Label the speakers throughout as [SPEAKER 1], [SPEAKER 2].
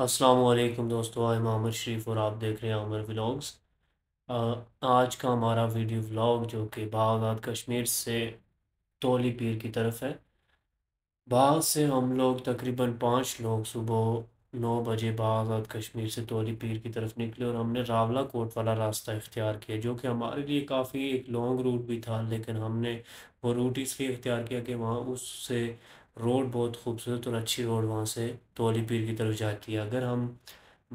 [SPEAKER 1] असलम दोस्तों आई मोहम्मद शरीफ और आप देख रहे हैं अमर व्लाग्स आज का हमारा वीडियो व्लॉग जो कि बागात कश्मीर से तोली पीर की तरफ है बाग से हम लोग तकरीबन पाँच लोग सुबह नौ बजे बागात कश्मीर से तोली पीर की तरफ निकले और हमने रावला कोट वाला रास्ता इख्तियार किया जो कि हमारे लिए काफ़ी एक लॉन्ग रूट भी था लेकिन हमने वो रूट इसलिए इख्तियार किया कि वहाँ उससे रोड बहुत खूबसूरत और अच्छी रोड वहाँ से तोली पीर की तरफ जाती है अगर हम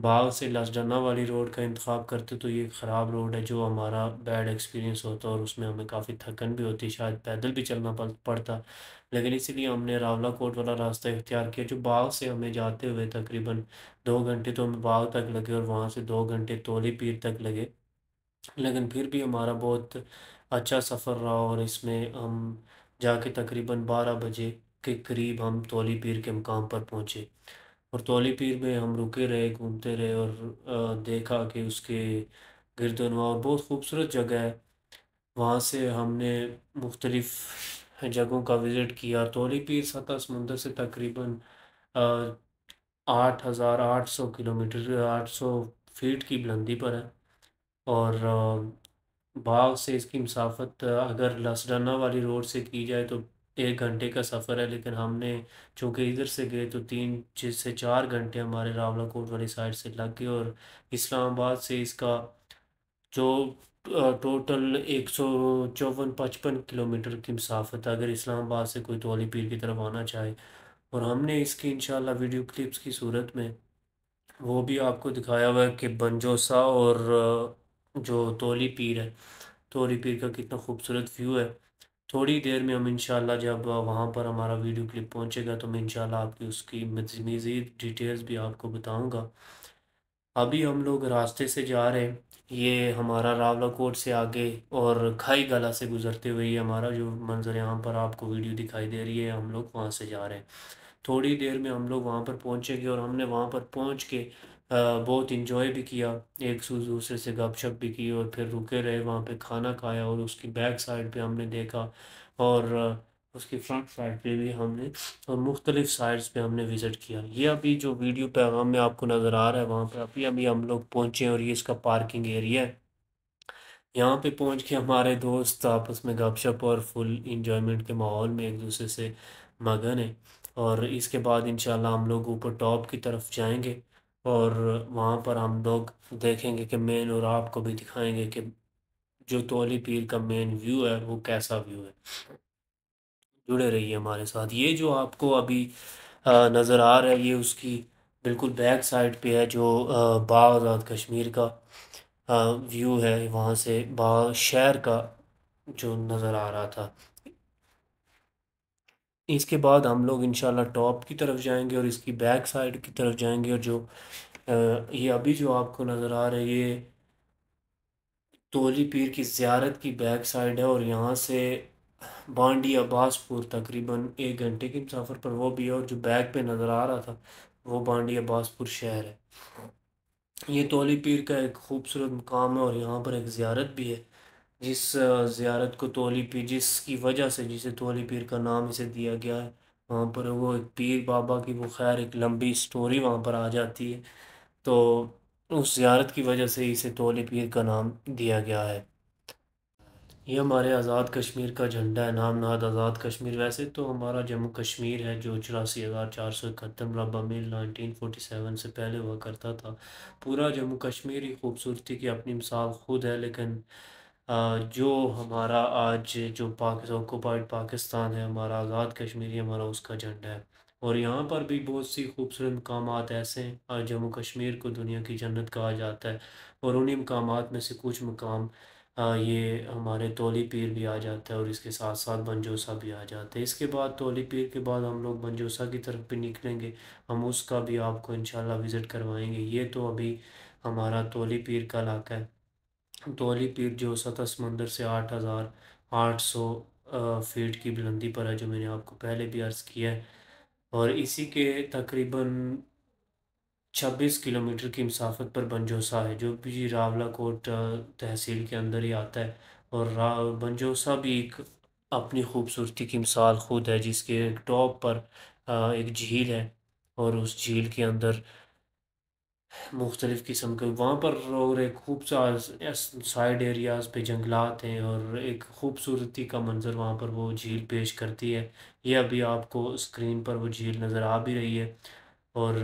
[SPEAKER 1] बाग से लाजडाना वाली रोड का इंतखब करते तो ये ख़राब रोड है जो हमारा बैड एक्सपीरियंस होता और उसमें हमें काफ़ी थकन भी होती शायद पैदल भी चलना पड़ता लेकिन इसीलिए हमने रावला कोट वाला रास्ता इख्तियार किया जो बाग से हमें जाते हुए तकरीबन दो घंटे तो हमें बाग तक लगे और वहाँ से दो घंटे तोली पीर तक लगे लेकिन फिर भी हमारा बहुत अच्छा सफ़र रहा और इसमें हम जाके तकरीबन बारह बजे के करीब हम तोली पीर के मकाम पर पहुँचे और तोली पीर में हम रुके रहे घूमते रहे और देखा कि उसके गिरदनवा और बहुत खूबसूरत जगह है वहाँ से हमने मुख्तलिफ़ जगहों का विज़िट किया तोली पीर सतह समुंदर से तकरीबन आठ हज़ार आठ सौ किलोमीटर आठ सौ फीट की बुलंदी पर है और बाग से इसकी मसाफत अगर लसडाना वाली रोड से की जाए तो एक घंटे का सफ़र है लेकिन हमने चूँकि इधर से गए तो तीन से चार घंटे हमारे रावलाकोट वाली साइड से लग गए और इस्लामाबाद से इसका जो टोटल एक सौ चौवन पचपन किलोमीटर की मसाफत है अगर इस्लामाबाद से कोई तोली पीर की तरफ आना चाहे और हमने इसकी इंशाल्लाह वीडियो क्लिप्स की सूरत में वो भी आपको दिखाया हुआ है कि बंजोसा और जो तोली पीर है तोली पीर का कितना खूबसूरत व्यू है थोड़ी देर में हम इंशाल्लाह जब वहाँ पर हमारा वीडियो क्लिप पहुँचेगा तो मैं इंशाल्लाह आपकी उसकी मज़ीद डिटेल्स भी आपको बताऊँगा अभी हम लोग रास्ते से जा रहे हैं ये हमारा रावला कोट से आगे और खाई गला से गुज़रते हुए ये हमारा जो मंज़र यहाँ पर आपको वीडियो दिखाई दे रही है हम लोग वहाँ से जा रहे हैं थोड़ी देर में हम लोग वहाँ पर पहुँचेंगे और हमने वहाँ पर पहुँच के बहुत इंजॉय भी किया एक दूसरे से गपशप भी की और फिर रुके रहे वहाँ पे खाना खाया और उसकी बैक साइड पे हमने देखा और उसकी फ्रंट साइड पे भी हमने और मुख्तलिफ साइड्स पे हमने विज़िट किया ये अभी जो वीडियो पैगाम में आपको नज़र आ रहा है वहाँ पर अभी अभी हम लोग पहुँचे और ये इसका पार्किंग एरिया है यहाँ पे पहुँच के हमारे दोस्त आपस में गपशप और फुल इंजॉयमेंट के माहौल में एक दूसरे से मगन है और इसके बाद इन हम लोग ऊपर टॉप की तरफ जाएंगे और वहाँ पर हम लोग देखेंगे कि मेन और आपको भी दिखाएंगे कि जो तोली पीर का मेन व्यू है वो कैसा व्यू है जुड़े रहिए हमारे साथ ये जो आपको अभी नज़र आ रहा है ये उसकी बिल्कुल बैक साइड पे है जो आजाद कश्मीर का व्यू है वहाँ से बा शहर का जो नज़र आ रहा था इसके बाद हम लोग इन टॉप की तरफ जाएंगे और इसकी बैक साइड की तरफ जाएंगे और जो आ, ये अभी जो आपको नज़र आ रहा है ये तोली पीर की ज़्यारत की बैक साइड है और यहाँ से बांडी अब्बासपुर तकरीबन एक घंटे के मुसाफर पर वो भी है और जो बैक पे नज़र आ रहा था वो बांडी अब्बासपुर शहर है ये तोली पीर का एक खूबसूरत मकाम है और यहाँ पर एक ज़्यारत भी है जिस ज़्यारत को तोली पीर जिसकी वजह से जिसे तोली पीर का नाम इसे दिया गया है वहाँ पर वो एक पीर बाबा की वो खैर एक लंबी स्टोरी वहाँ पर आ जाती है तो उस ज़्यारत की वजह से इसे तोली पीर का नाम दिया गया है ये हमारे आज़ाद कश्मीर का झंडा है नाम नाद आज़ाद कश्मीर वैसे तो हमारा जम्मू कश्मीर है जो चौरासी हज़ार चार सौ इकहत्तर मरबा मील नाइनटीन फोटी सेवन से पहले हुआ करता था पूरा जम्मू कश्मीर ही खूबसूरती की अपनी मिसाल खुद है लेकिन जो हमारा आज जो पाकिस्तान ऑक्यूपाइड पाकिस्तान है हमारा आज़ाद कश्मीर हमारा उसका झंडा है और यहाँ पर भी बहुत सी खूबसूरत मकाम ऐसे हैं जम्मू कश्मीर को दुनिया की जन्नत कहा जाता है और उन्हीं मकाम में से कुछ मकाम ये हमारे तोली पीर भी आ जाता है और इसके साथ साथ बंजोसा भी आ जाता है इसके बाद तोली पीर के बाद हम लोग बंजोसा की तरफ भी निकलेंगे हम उसका भी आपको इन विज़िट करवाएंगे ये तो अभी हमारा तोली पीर का इलाका है तोली पीर जो सतह समंदर से आठ हज़ार आठ सौ फीट की बुलंदी पर है जो मैंने आपको पहले भी अर्ज़ किया है और इसी के तकरीबन छब्बीस किलोमीटर की मसाफत पर बंजोसा है जो भी रावला कोट तहसील के अंदर ही आता है और बंजोसा भी एक अपनी खूबसूरती की मिसाल खुद है जिसके टॉप पर एक झील है और उस झील के अंदर मुख्तलिफ़ किस्म के वहाँ पर और एक खूबसा साइड एरियाज़ पे जंगलात हैं और एक ख़ूबसूरती का मंज़र वहाँ पर वो झील पेश करती है ये अभी आपको स्क्रीन पर वो झील नज़र आ भी रही है और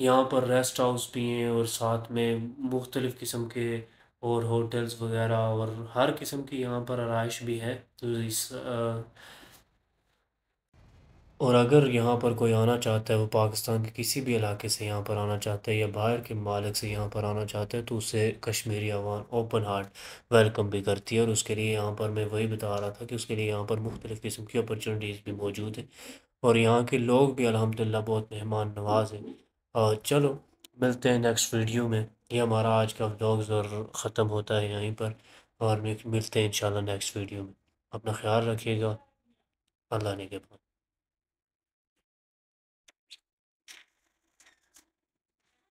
[SPEAKER 1] यहाँ पर रेस्ट हाउस भी हैं और साथ में मुख्तलिफ़ किस्म के और होटल्स वगैरह और हर किस्म की यहाँ पर आरइश भी है तो इस आ, और अगर यहाँ पर कोई आना चाहता है वो पाकिस्तान के किसी भी इलाके से यहाँ पर आना चाहता है या बाहर के मालिक से यहाँ पर आना चाहता है तो उसे कश्मीरी अवान ओपन हार्ट वेलकम भी करती है और उसके लिए यहाँ पर मैं वही बता रहा था कि उसके लिए यहाँ पर मुख्तलिफ़ किस्म की अपॉर्चुनिटीज़ भी मौजूद हैं और यहाँ के लोग भी अलहमदिल्ला बहुत मेहमान नवाज हैं और चलो मिलते हैं नेक्स्ट वीडियो में ये हमारा आज का ब्लॉग जरूर ख़त्म होता है यहीं पर और मिलते हैं इंशाल्लाह नेक्स्ट वीडियो में अपना ख्याल रखिएगा अल्लाह ने के बाद